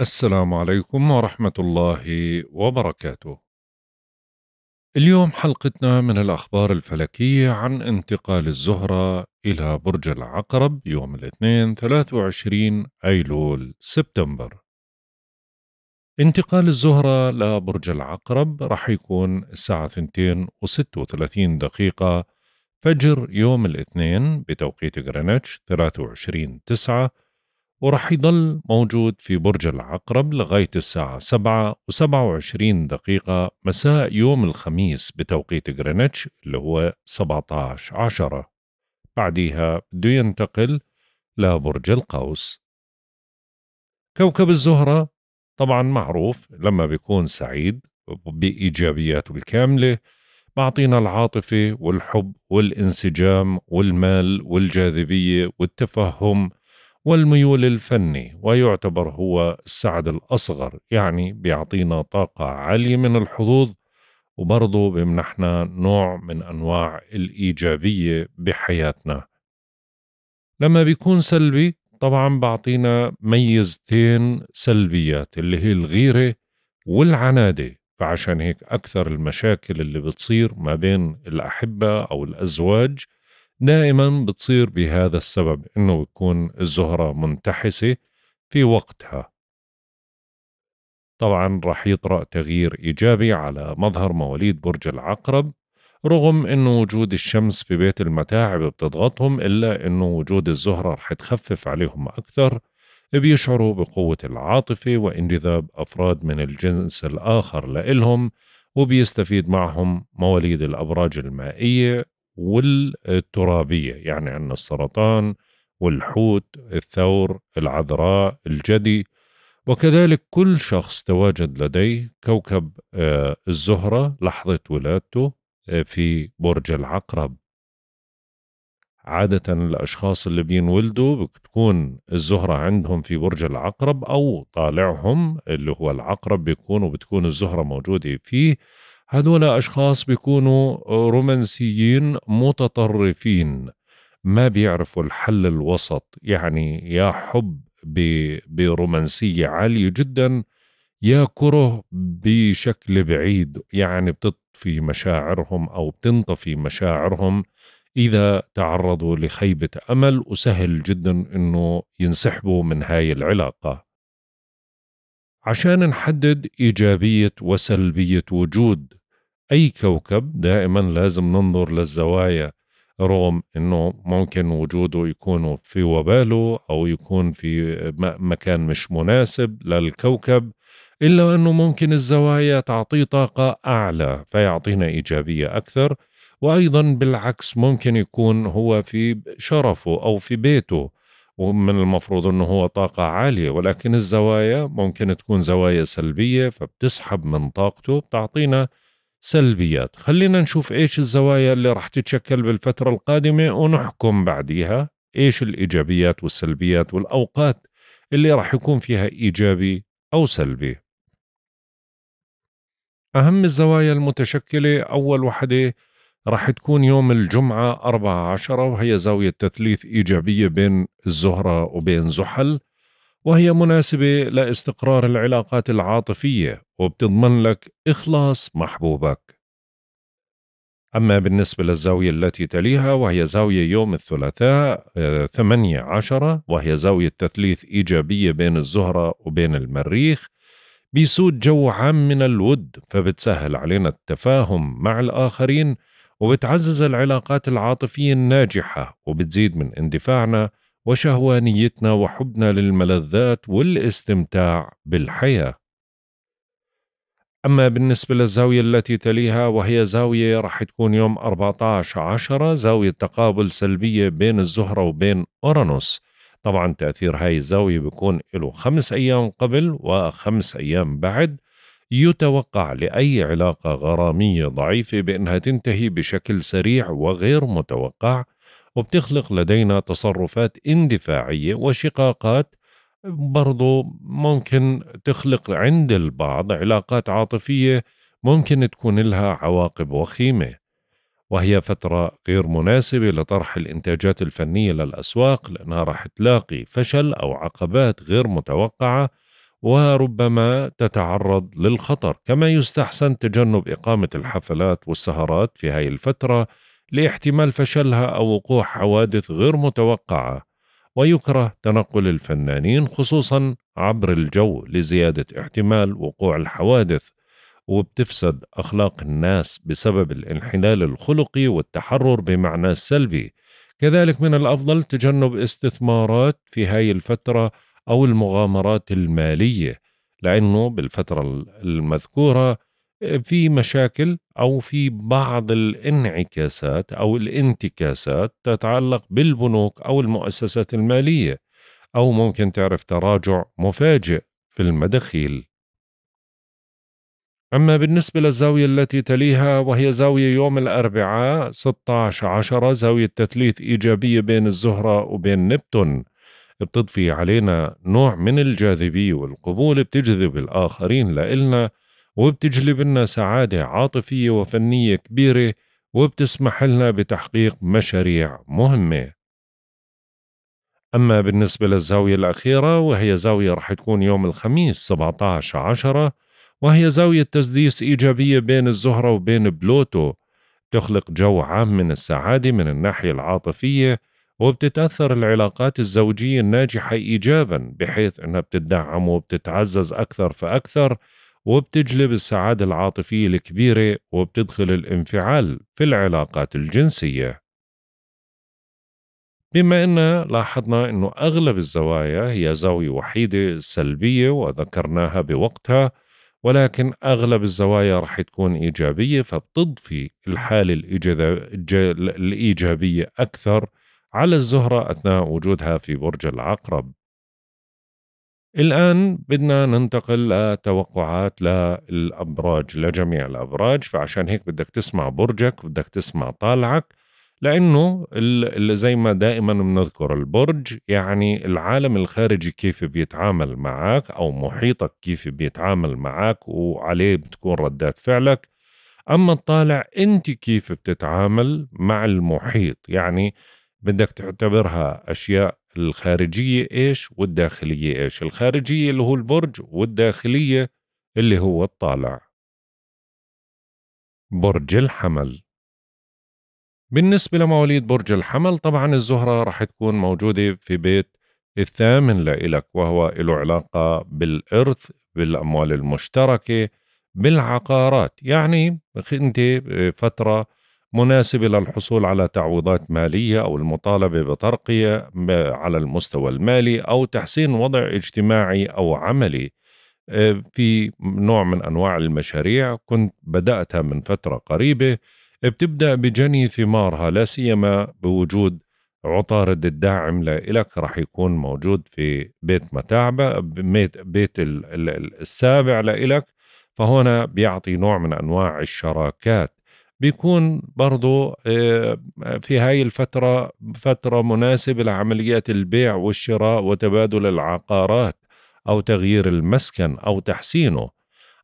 السلام عليكم ورحمة الله وبركاته. اليوم حلقتنا من الأخبار الفلكية عن انتقال الزهرة إلى برج العقرب يوم الاثنين 23 أيلول سبتمبر. انتقال الزهرة لبرج العقرب رح يكون الساعة 2 و36 دقيقة فجر يوم الاثنين بتوقيت غرينتش 23 9 ورح يضل موجود في برج العقرب لغاية الساعة 7 و27 دقيقة مساء يوم الخميس بتوقيت غرينتش اللي هو 17 عشرة بعديها بده ينتقل لبرج القوس كوكب الزهرة طبعا معروف لما بيكون سعيد بإيجابياته الكاملة بعطينا العاطفة والحب والانسجام والمال والجاذبية والتفهم والميول الفني ويعتبر هو السعد الأصغر يعني بيعطينا طاقة عالية من الحظوظ وبرضه بمنحنا نوع من أنواع الإيجابية بحياتنا لما بيكون سلبي طبعا بعطينا ميزتين سلبيات اللي هي الغيرة والعنادة فعشان هيك أكثر المشاكل اللي بتصير ما بين الأحبة أو الأزواج دائما بتصير بهذا السبب انه يكون الزهره منتحسه في وقتها طبعا رح يطرأ تغيير ايجابي على مظهر مواليد برج العقرب رغم انه وجود الشمس في بيت المتاعب بتضغطهم الا انه وجود الزهره رح تخفف عليهم اكثر بيشعروا بقوة العاطفة وانجذاب أفراد من الجنس الآخر لإلهم وبيستفيد معهم مواليد الأبراج المائية والترابية يعني عندنا السرطان والحوت الثور العذراء الجدي وكذلك كل شخص تواجد لديه كوكب آه، الزهرة لحظة ولادته آه، في برج العقرب عادة الأشخاص اللي بينولدوا بتكون الزهرة عندهم في برج العقرب أو طالعهم اللي هو العقرب بيكون وبتكون الزهرة موجودة فيه هدول أشخاص بيكونوا رومانسيين متطرفين ما بيعرفوا الحل الوسط يعني يا حب برومانسية عالية جدا يا كره بشكل بعيد يعني بتطفي مشاعرهم أو بتنطفي مشاعرهم إذا تعرضوا لخيبة أمل وسهل جدا أنه ينسحبوا من هاي العلاقة عشان نحدد إيجابية وسلبية وجود أي كوكب دائما لازم ننظر للزوايا رغم أنه ممكن وجوده يكون في وباله أو يكون في مكان مش مناسب للكوكب إلا أنه ممكن الزوايا تعطيه طاقة أعلى فيعطينا إيجابية أكثر وأيضا بالعكس ممكن يكون هو في شرفه أو في بيته ومن المفروض أنه هو طاقة عالية ولكن الزوايا ممكن تكون زوايا سلبية فبتسحب من طاقته بتعطينا سلبيات خلينا نشوف إيش الزوايا اللي راح تتشكل بالفترة القادمة ونحكم بعديها إيش الإيجابيات والسلبيات والأوقات اللي راح يكون فيها إيجابي أو سلبي أهم الزوايا المتشكلة أول وحدة راح تكون يوم الجمعة عشرة وهي زاوية تثليث إيجابية بين الزهرة وبين زحل وهي مناسبة لاستقرار العلاقات العاطفية وبتضمن لك إخلاص محبوبك. أما بالنسبة للزاوية التي تليها وهي زاوية يوم الثلاثاء آه، ثمانية عشرة وهي زاوية تثليث إيجابية بين الزهرة وبين المريخ بيسود جو عام من الود فبتسهل علينا التفاهم مع الآخرين وبتعزز العلاقات العاطفية الناجحة وبتزيد من اندفاعنا وشهوانيتنا وحبنا للملذات والاستمتاع بالحياه أما بالنسبة للزاوية التي تليها وهي زاوية راح تكون يوم 14 10 زاوية تقابل سلبية بين الزهرة وبين أورانوس طبعا تأثير هاي الزاوية بيكون له خمس أيام قبل وخمس أيام بعد يتوقع لأي علاقة غرامية ضعيفة بأنها تنتهي بشكل سريع وغير متوقع وبتخلق لدينا تصرفات اندفاعية وشقاقات برضو ممكن تخلق عند البعض علاقات عاطفية ممكن تكون لها عواقب وخيمة وهي فترة غير مناسبة لطرح الإنتاجات الفنية للأسواق لأنها راح تلاقي فشل أو عقبات غير متوقعة وربما تتعرض للخطر كما يستحسن تجنب إقامة الحفلات والسهرات في هاي الفترة لاحتمال فشلها أو وقوع حوادث غير متوقعة ويكره تنقل الفنانين خصوصا عبر الجو لزيادة احتمال وقوع الحوادث وبتفسد أخلاق الناس بسبب الانحلال الخلقي والتحرر بمعنى السلبي كذلك من الأفضل تجنب استثمارات في هاي الفترة أو المغامرات المالية لأنه بالفترة المذكورة في مشاكل او في بعض الانعكاسات او الانتكاسات تتعلق بالبنوك او المؤسسات الماليه او ممكن تعرف تراجع مفاجئ في المداخيل. أما بالنسبة للزاوية التي تليها وهي زاوية يوم الأربعاء 16 عشرة زاوية تثليث إيجابية بين الزهرة وبين نبتون بتضفي علينا نوع من الجاذبية والقبول بتجذب الآخرين لإلنا وبتجلب لنا سعادة عاطفية وفنية كبيرة وبتسمح لنا بتحقيق مشاريع مهمة أما بالنسبة للزاوية الأخيرة وهي زاوية رح تكون يوم الخميس 17 عشرة وهي زاوية تسديس إيجابية بين الزهرة وبين بلوتو تخلق جو عام من السعادة من الناحية العاطفية وبتتأثر العلاقات الزوجية الناجحة إيجابا بحيث أنها بتدعم وبتتعزز أكثر فأكثر وبتجلب السعادة العاطفية الكبيرة وبتدخل الانفعال في العلاقات الجنسية بما أن لاحظنا أنه أغلب الزوايا هي زاوية وحيدة سلبية وذكرناها بوقتها ولكن أغلب الزوايا رح تكون إيجابية فبتضفي الحالة الإيجابية أكثر على الزهرة أثناء وجودها في برج العقرب الآن بدنا ننتقل لتوقعات آه، للأبراج لجميع الأبراج فعشان هيك بدك تسمع برجك بدك تسمع طالعك لأنه زي ما دائما بنذكر البرج يعني العالم الخارجي كيف بيتعامل معك أو محيطك كيف بيتعامل معك وعليه بتكون ردات فعلك أما الطالع أنت كيف بتتعامل مع المحيط يعني بدك تعتبرها أشياء الخارجية إيش والداخلية إيش الخارجية اللي هو البرج والداخلية اللي هو الطالع برج الحمل بالنسبة لمواليد برج الحمل طبعا الزهرة رح تكون موجودة في بيت الثامن لإلك وهو له علاقة بالإرث بالأموال المشتركة بالعقارات يعني أنت آه، فترة مناسبة للحصول على تعويضات مالية أو المطالبة بترقية على المستوى المالي أو تحسين وضع اجتماعي أو عملي آه، في نوع من أنواع المشاريع كنت بدأتها من فترة قريبة بتبدأ بجني ثمارها لا سيما بوجود عطارد الداعم لإلك رح يكون موجود في بيت متاعبة بيت السابع لإلك فهنا بيعطي نوع من أنواع الشراكات بيكون برضو آه، في هاي الفترة فترة مناسبة لعمليات البيع والشراء وتبادل العقارات أو تغيير المسكن أو تحسينه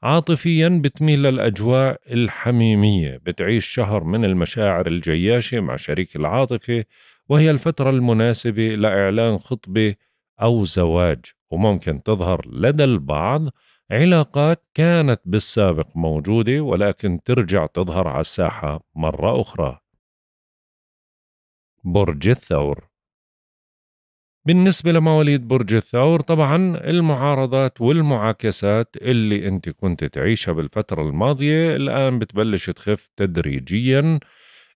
عاطفيا بتميل للأجواء الحميمية بتعيش شهر من المشاعر الجياشة مع شريك العاطفة وهي الفترة المناسبة لإعلان خطبة أو زواج وممكن تظهر لدى البعض علاقات كانت بالسابق موجوده ولكن ترجع تظهر على الساحه مره اخرى برج الثور بالنسبة لمواليد برج الثور طبعا المعارضات والمعاكسات اللي انت كنت تعيشها بالفترة الماضية الآن بتبلش تخف تدريجيا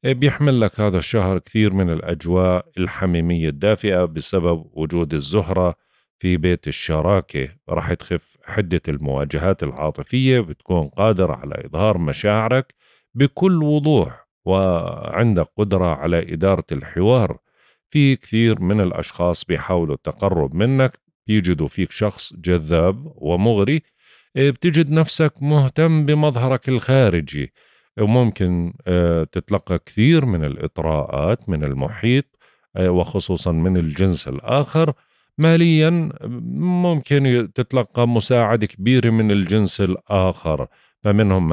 بيحمل لك هذا الشهر كثير من الأجواء الحميمية الدافئة بسبب وجود الزهرة في بيت الشراكة راح تخف حدة المواجهات العاطفية بتكون قادر على إظهار مشاعرك بكل وضوح وعندك قدرة على إدارة الحوار في كثير من الأشخاص بيحاولوا التقرب منك بيجدوا فيك شخص جذاب ومغري آه، بتجد نفسك مهتم بمظهرك الخارجي وممكن آه، تتلقى كثير من الإطراءات من المحيط آه، وخصوصا من الجنس الآخر ماليا ممكن تتلقى مساعدة كبيرة من الجنس الآخر فمنهم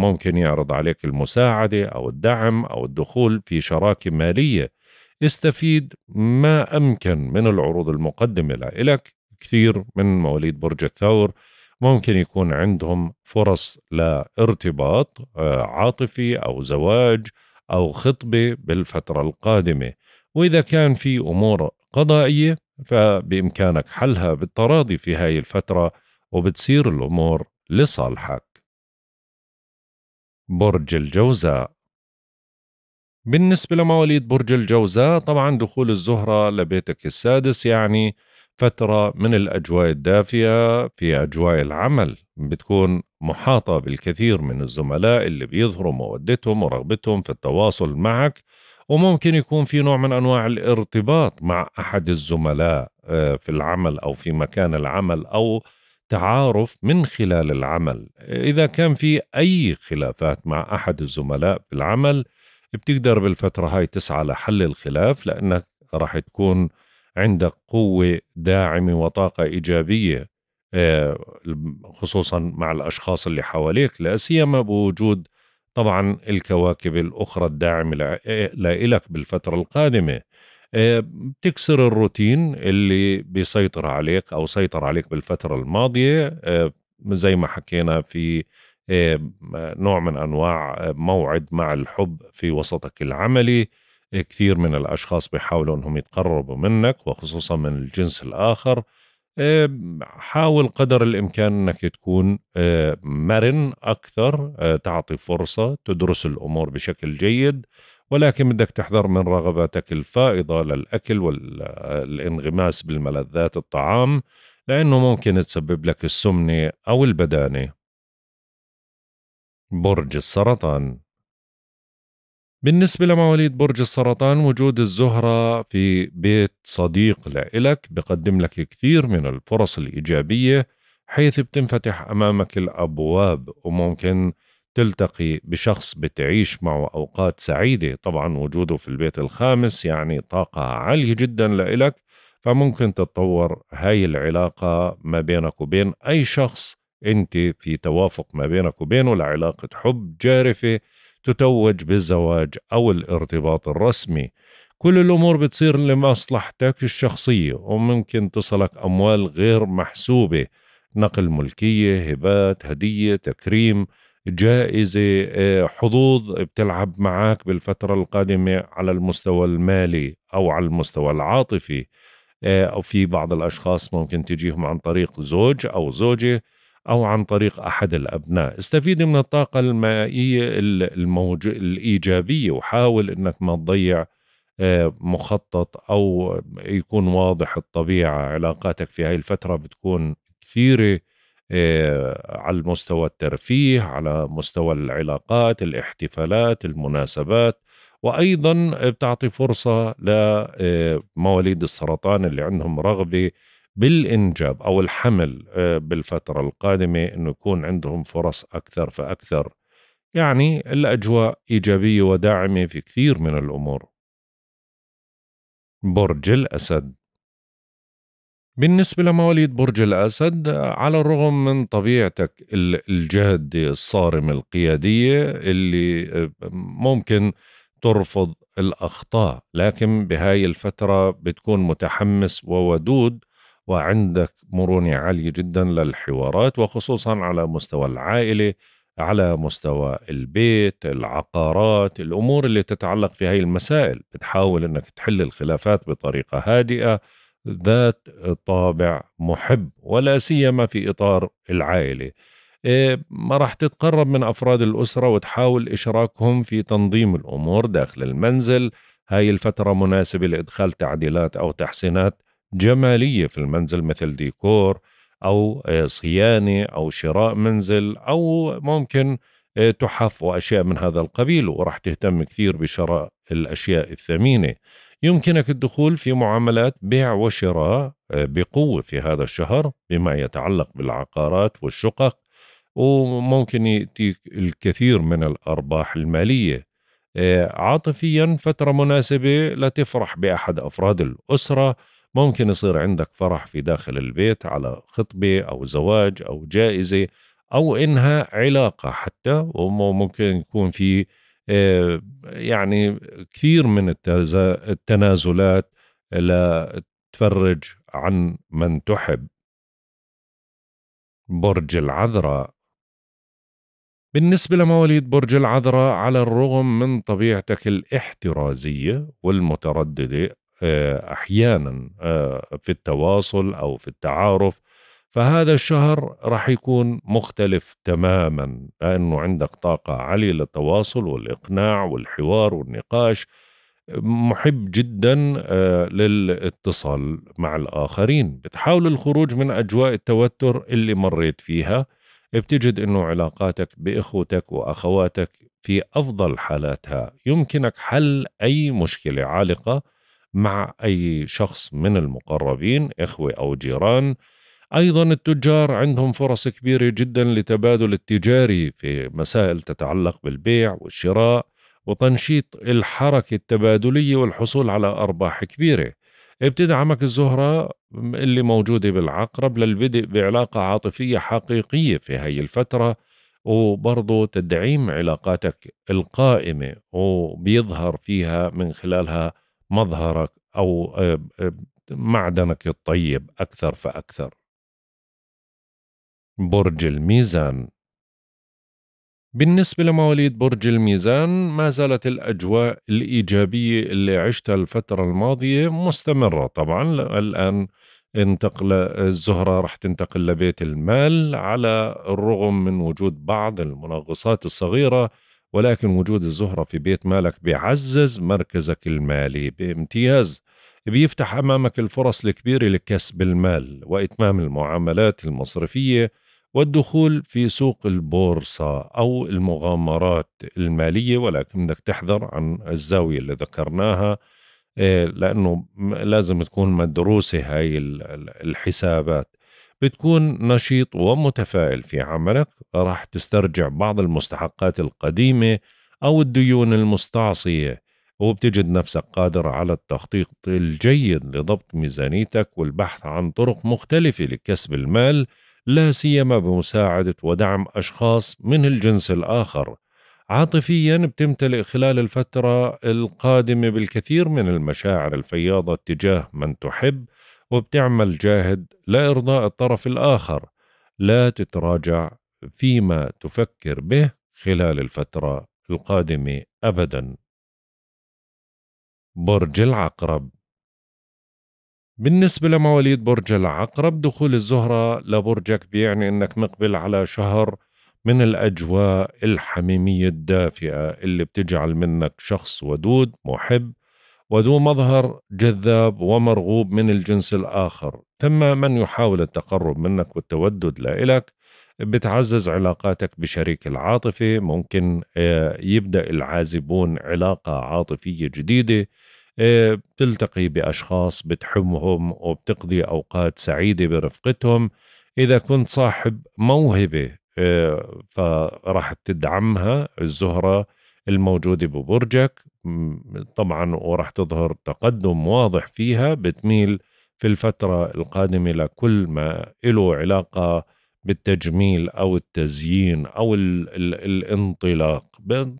ممكن يعرض عليك المساعدة أو الدعم أو الدخول في شراكة مالية استفيد ما أمكن من العروض المقدمة لك كثير من مواليد برج الثور ممكن يكون عندهم فرص لارتباط آه، عاطفي أو زواج أو خطبة بالفترة القادمة وإذا كان في أمور قضائية فبإمكانك حلها بالتراضي في هاي الفترة وبتصير الأمور لصالحك برج الجوزاء بالنسبة لمواليد برج الجوزاء طبعا دخول الزهرة لبيتك السادس يعني فترة من الأجواء الدافئة في أجواء العمل بتكون محاطة بالكثير من الزملاء اللي بيظهروا مودتهم ورغبتهم في التواصل معك وممكن يكون في نوع من انواع الارتباط مع احد الزملاء آه، في العمل او في مكان العمل او تعارف من خلال العمل اذا كان في اي خلافات مع احد الزملاء في العمل بتقدر بالفتره هاي تسعى لحل الخلاف لانك راح تكون عندك قوه داعمه وطاقه ايجابيه آه، خصوصا مع الاشخاص اللي حواليك لا سيما بوجود طبعا الكواكب الأخرى الداعمة لإلك بالفترة القادمة آه، بتكسر الروتين اللي بيسيطر عليك أو سيطر عليك بالفترة الماضية آه، زي ما حكينا في آه، نوع من أنواع موعد مع الحب في وسطك العملي كثير من الأشخاص بيحاولوا أنهم يتقربوا منك وخصوصا من الجنس الآخر حاول قدر الامكان انك تكون مرن اكثر تعطي فرصه تدرس الامور بشكل جيد ولكن بدك تحذر من رغباتك الفائضه للاكل والانغماس بالملذات الطعام لانه ممكن تسبب لك السمنه او البدانه برج السرطان بالنسبة لمواليد برج السرطان وجود الزهرة في بيت صديق لإلك بقدم لك كثير من الفرص الإيجابية حيث بتنفتح أمامك الأبواب وممكن تلتقي بشخص بتعيش معه أوقات سعيدة طبعا وجوده في البيت الخامس يعني طاقة عالية جدا لإلك فممكن تتطور هاي العلاقة ما بينك وبين أي شخص أنت في توافق ما بينك وبينه لعلاقة حب جارفة تتوج بالزواج أو الارتباط الرسمي كل الأمور بتصير لمصلحتك الشخصية وممكن تصلك أموال غير محسوبة نقل ملكية هبات هدية تكريم جائزة آه، حظوظ بتلعب معك بالفترة القادمة على المستوى المالي أو على المستوى العاطفي آه، أو في بعض الأشخاص ممكن تجيهم عن طريق زوج أو زوجة أو عن طريق أحد الأبناء استفيد من الطاقة المائية الموج... الإيجابية وحاول أنك ما تضيع آه، مخطط أو يكون واضح الطبيعة علاقاتك في هاي الفترة بتكون كثيرة آه، على المستوى الترفيه على مستوى العلاقات الاحتفالات المناسبات وأيضا بتعطي فرصة لمواليد آه، السرطان اللي عندهم رغبة بالإنجاب أو الحمل آه، بالفترة القادمة أنه يكون عندهم فرص أكثر فأكثر يعني الأجواء إيجابية وداعمة في كثير من الأمور برج الأسد بالنسبة لمواليد برج الأسد على الرغم من طبيعتك الجادة الصارمة القيادية اللي آه، ممكن ترفض الأخطاء لكن بهاي الفترة بتكون متحمس وودود وعندك مرونة عالية جدا للحوارات وخصوصا على مستوى العائلة على مستوى البيت العقارات الأمور اللي تتعلق في هاي المسائل بتحاول أنك تحل الخلافات بطريقة هادئة ذات طابع محب ولا سيما في إطار العائلة إيه، ما راح تتقرب من أفراد الأسرة وتحاول إشراكهم في تنظيم الأمور داخل المنزل هاي الفترة مناسبة لإدخال تعديلات أو تحسينات جمالية في المنزل مثل ديكور أو آه، صيانة أو شراء منزل أو ممكن آه، تحف وأشياء من هذا القبيل ورح تهتم كثير بشراء الأشياء الثمينة يمكنك الدخول في معاملات بيع وشراء آه، بقوة في هذا الشهر بما يتعلق بالعقارات والشقق وممكن يأتيك الكثير من الأرباح المالية عاطفيا فترة مناسبة لتفرح بأحد أفراد الأسرة ممكن يصير عندك فرح في داخل البيت على خطبة أو زواج أو جائزة أو إنها علاقة حتى وممكن يكون في آه، يعني كثير من التنازلات لتفرج عن من تحب برج العذراء بالنسبة لمواليد برج العذراء على الرغم من طبيعتك الاحترازية والمترددة آه، احيانا آه، في التواصل او في التعارف فهذا الشهر راح يكون مختلف تماما لانه عندك طاقه عاليه للتواصل والاقناع والحوار والنقاش محب جدا آه، للاتصال مع الاخرين بتحاول الخروج من اجواء التوتر اللي مريت فيها بتجد انه علاقاتك باخوتك واخواتك في افضل حالاتها يمكنك حل اي مشكله عالقه مع أي شخص من المقربين إخوة أو جيران أيضا التجار عندهم فرص كبيرة جدا لتبادل التجاري في مسائل تتعلق بالبيع والشراء وتنشيط الحركة التبادلية والحصول على أرباح كبيرة بتدعمك الزهرة اللي موجودة بالعقرب للبدء بعلاقة عاطفية حقيقية في هاي الفترة وبرضه تدعيم علاقاتك القائمة وبيظهر فيها من خلالها مظهرك او آه، آه، معدنك الطيب اكثر فاكثر برج الميزان بالنسبة لمواليد برج الميزان ما زالت الأجواء الإيجابية اللي عشتها الفترة الماضية مستمرة طبعا الآن انتقل الزهرة رح تنتقل لبيت المال على الرغم من وجود بعض المناقصات الصغيرة ولكن وجود الزهرة في بيت مالك بيعزز مركزك المالي بامتياز بيفتح أمامك الفرص الكبيرة لكسب المال وإتمام المعاملات المصرفية والدخول في سوق البورصة أو المغامرات المالية ولكن بدك تحذر عن الزاوية اللي ذكرناها إيه، لأنه لازم تكون مدروسة هاي الحسابات بتكون نشيط ومتفائل في عملك راح تسترجع بعض المستحقات القديمة أو الديون المستعصية وبتجد نفسك قادر على التخطيط الجيد لضبط ميزانيتك والبحث عن طرق مختلفة لكسب المال لا سيما بمساعدة ودعم أشخاص من الجنس الآخر عاطفيا بتمتلئ خلال الفترة القادمة بالكثير من المشاعر الفياضة تجاه من تحب وبتعمل جاهد لإرضاء الطرف الآخر لا تتراجع فيما تفكر به خلال الفترة القادمة أبدا برج العقرب بالنسبة لمواليد برج العقرب دخول الزهرة لبرجك بيعني أنك مقبل على شهر من الأجواء الحميمية الدافئة اللي بتجعل منك شخص ودود محب وذو مظهر جذاب ومرغوب من الجنس الآخر ثم من يحاول التقرب منك والتودد لإلك بتعزز علاقاتك بشريك العاطفة ممكن آه، يبدأ العازبون علاقة عاطفية جديدة آه، بتلتقي بأشخاص بتحبهم وبتقضي أوقات سعيدة برفقتهم إذا كنت صاحب موهبة آه، فراح تدعمها الزهرة الموجودة ببرجك طبعا وراح تظهر تقدم واضح فيها بتميل في الفترة القادمة لكل ما له علاقة بالتجميل أو التزيين أو الـ الـ الانطلاق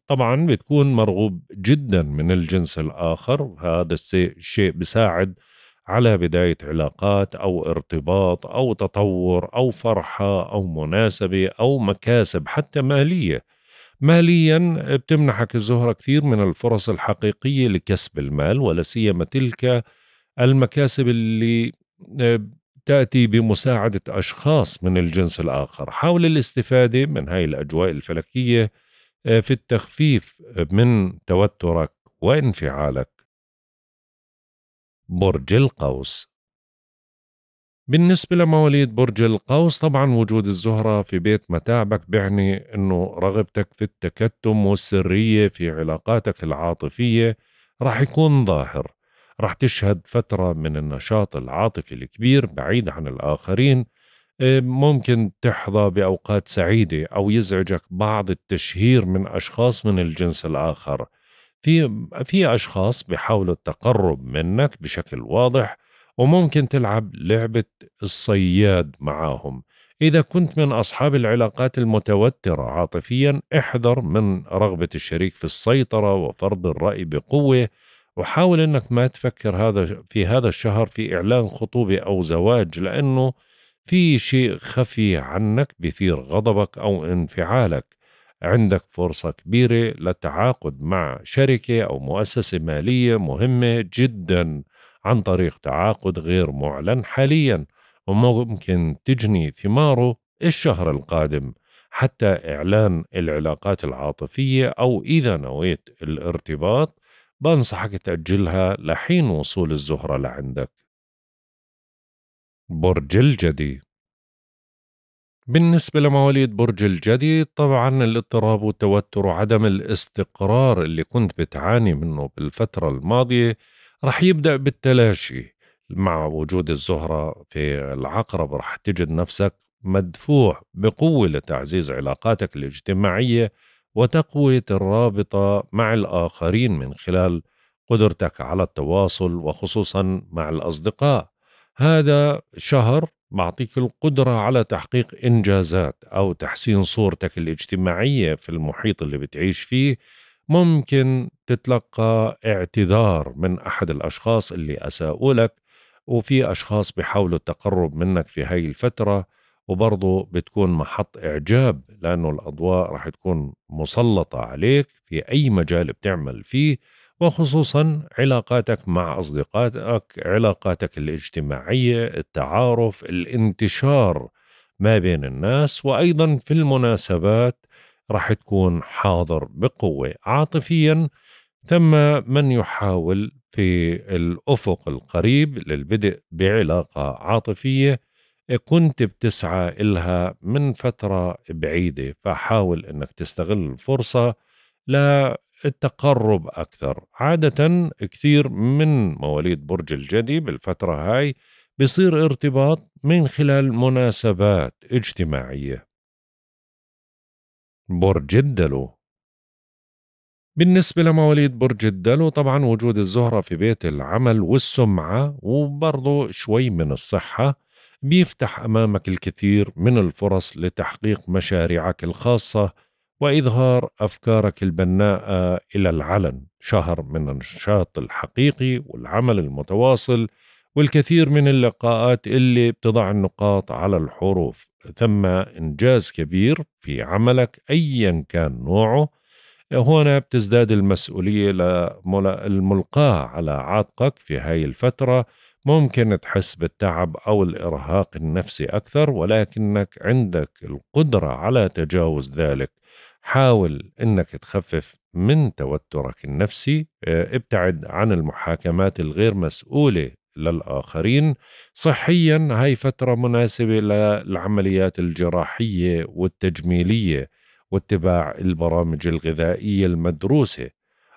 طبعا بتكون مرغوب جدا من الجنس الآخر هذا الشيء بساعد على بداية علاقات أو ارتباط أو تطور أو فرحة أو مناسبة أو مكاسب حتى مالية ماليا بتمنحك الزهرة كثير من الفرص الحقيقية لكسب المال ولا سيما تلك المكاسب اللي آه، تأتي بمساعدة أشخاص من الجنس الآخر حاول الاستفادة من هاي الأجواء الفلكية آه، في التخفيف من توترك وانفعالك برج القوس بالنسبة لمواليد برج القوس طبعا وجود الزهرة في بيت متاعبك بيعني انه رغبتك في التكتم والسرية في علاقاتك العاطفية راح يكون ظاهر راح تشهد فترة من النشاط العاطفي الكبير بعيد عن الآخرين آه، ممكن تحظى بأوقات سعيدة أو يزعجك بعض التشهير من أشخاص من الجنس الآخر في في أشخاص بيحاولوا التقرب منك بشكل واضح وممكن تلعب لعبة الصياد معاهم إذا كنت من أصحاب العلاقات المتوترة عاطفيا احذر من رغبة الشريك في السيطرة وفرض الرأي بقوة وحاول أنك ما تفكر هذا في هذا الشهر في إعلان خطوبة أو زواج لأنه في شيء خفي عنك بثير غضبك أو انفعالك عندك فرصة كبيرة للتعاقد مع شركة أو مؤسسة مالية مهمة جدا عن طريق تعاقد غير معلن حاليا وممكن تجني ثماره الشهر القادم حتى إعلان العلاقات العاطفية أو إذا نويت الارتباط بنصحك تأجلها لحين وصول الزهرة لعندك برج الجدي بالنسبة لمواليد برج الجدي طبعا الاضطراب والتوتر وعدم الاستقرار اللي كنت بتعاني منه بالفترة الماضية رح يبدأ بالتلاشي مع وجود الزهرة في العقرب رح تجد نفسك مدفوع بقوة لتعزيز علاقاتك الاجتماعية وتقوية الرابطة مع الآخرين من خلال قدرتك على التواصل وخصوصا مع الأصدقاء هذا شهر بعطيك القدرة على تحقيق إنجازات أو تحسين صورتك الاجتماعية في المحيط اللي بتعيش فيه ممكن تتلقى اعتذار من أحد الأشخاص اللي أساءوا لك وفي أشخاص بيحاولوا التقرب منك في هاي الفترة وبرضه بتكون محط إعجاب لأنه الأضواء رح تكون مسلطة عليك في أي مجال بتعمل فيه وخصوصا علاقاتك مع أصدقائك علاقاتك الاجتماعية التعارف الانتشار ما بين الناس وأيضا في المناسبات راح تكون حاضر بقوة عاطفيا ثم من يحاول في الأفق القريب للبدء بعلاقة عاطفية كنت بتسعى إلها من فترة بعيدة فحاول أنك تستغل الفرصة للتقرب أكثر عادة كثير من مواليد برج الجدي بالفترة هاي بصير ارتباط من خلال مناسبات اجتماعية برج الدلو بالنسبة لمواليد برج الدلو طبعا وجود الزهرة في بيت العمل والسمعة وبرضه شوي من الصحة بيفتح أمامك الكثير من الفرص لتحقيق مشاريعك الخاصة وإظهار أفكارك البناءة إلى العلن شهر من النشاط الحقيقي والعمل المتواصل والكثير من اللقاءات اللي بتضع النقاط على الحروف ثم إنجاز كبير في عملك أيا كان نوعه هنا بتزداد المسؤولية الملقاة على عاتقك في هاي الفترة ممكن تحس بالتعب أو الإرهاق النفسي أكثر ولكنك عندك القدرة على تجاوز ذلك حاول أنك تخفف من توترك النفسي آه، ابتعد عن المحاكمات الغير مسؤولة للآخرين صحيا هاي فترة مناسبة للعمليات الجراحية والتجميلية واتباع البرامج الغذائية المدروسة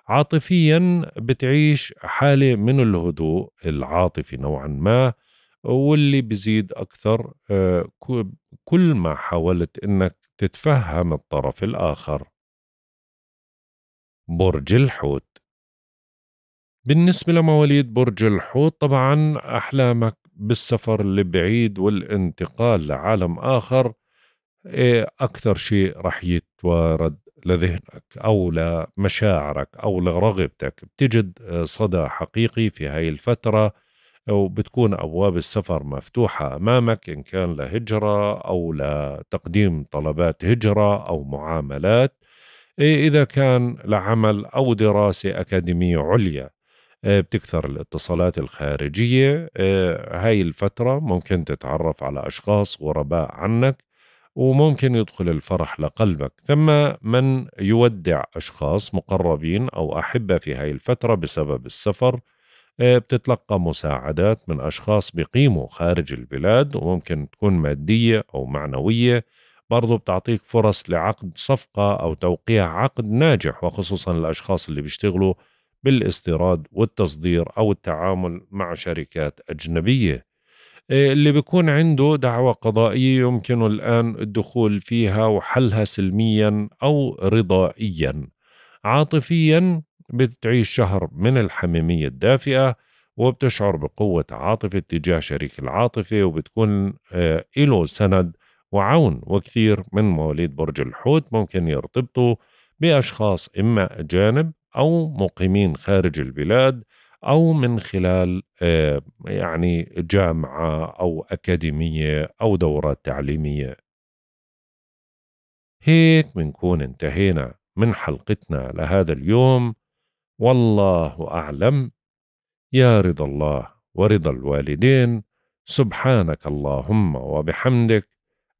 عاطفيا بتعيش حالة من الهدوء العاطفي نوعا ما واللي بزيد أكثر آه، كل ما حاولت أنك تتفهم الطرف الآخر برج الحوت بالنسبة لمواليد برج الحوت طبعا أحلامك بالسفر البعيد والانتقال لعالم آخر إيه أكثر شيء رح يتوارد لذهنك أو لمشاعرك أو لرغبتك بتجد آه، صدى حقيقي في هاي الفترة وبتكون أبواب السفر مفتوحة أمامك إن كان لهجرة أو لتقديم طلبات هجرة أو معاملات إيه إذا كان لعمل أو دراسة أكاديمية عليا آه، بتكثر الاتصالات الخارجية آه، هاي الفترة ممكن تتعرف على أشخاص غرباء عنك وممكن يدخل الفرح لقلبك ثم من يودع أشخاص مقربين أو أحبة في هاي الفترة بسبب السفر آه، بتتلقى مساعدات من أشخاص بقيموا خارج البلاد وممكن تكون مادية أو معنوية برضو بتعطيك فرص لعقد صفقة أو توقيع عقد ناجح وخصوصا الأشخاص اللي بيشتغلوا بالاستيراد والتصدير أو التعامل مع شركات أجنبية آه، اللي بيكون عنده دعوة قضائية يمكنه الآن الدخول فيها وحلها سلميا أو رضائيا عاطفيا بتعيش شهر من الحميمية الدافئة وبتشعر بقوة عاطفة تجاه شريك العاطفة وبتكون آه، له سند وعون وكثير من مواليد برج الحوت ممكن يرتبطوا بأشخاص إما أجانب أو مقيمين خارج البلاد أو من خلال آه، يعني جامعة أو أكاديمية أو دورات تعليمية هيك بنكون انتهينا من حلقتنا لهذا اليوم والله أعلم يا رضا الله ورضا الوالدين سبحانك اللهم وبحمدك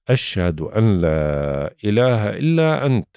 أشهد أن لا إله إلا أنت